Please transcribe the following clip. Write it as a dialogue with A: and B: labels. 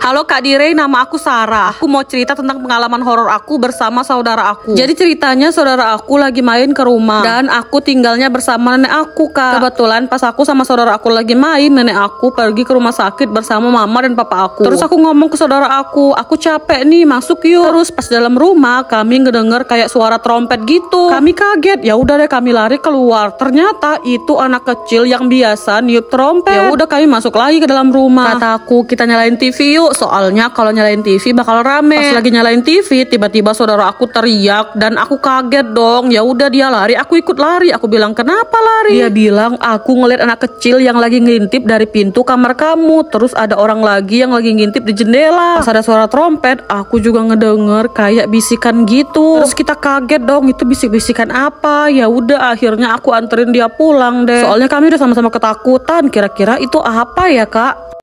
A: Halo Kak Dire, nama aku Sarah. Aku mau cerita tentang pengalaman horor aku bersama saudara aku. Jadi ceritanya saudara aku lagi main ke rumah dan aku tinggalnya bersama nenek aku, Kak. Kebetulan pas aku sama saudara aku lagi main, nenek aku pergi ke rumah sakit bersama mama dan papa aku. Terus aku ngomong ke saudara aku, "Aku capek nih, masuk yuk." Terus pas dalam rumah kami ngedenger kayak suara trompet gitu. Kami kaget. Ya udah deh kami lari keluar. Ternyata itu anak kecil yang biasa niup trompet. Ya udah kami masuk lagi ke dalam rumah. Kata aku, "Kita nyalain TV yuk." soalnya kalau nyalain TV bakal rame. Pas lagi nyalain TV, tiba-tiba saudara aku teriak dan aku kaget dong. Ya udah dia lari, aku ikut lari. Aku bilang kenapa lari? Dia bilang aku ngeliat anak kecil yang lagi ngintip dari pintu kamar kamu. Terus ada orang lagi yang lagi ngintip di jendela. Pas ada suara trompet, aku juga ngedenger kayak bisikan gitu. Terus kita kaget dong, itu bisik-bisikan apa? Ya udah akhirnya aku anterin dia pulang deh. Soalnya kami udah sama-sama ketakutan. Kira-kira itu apa ya kak?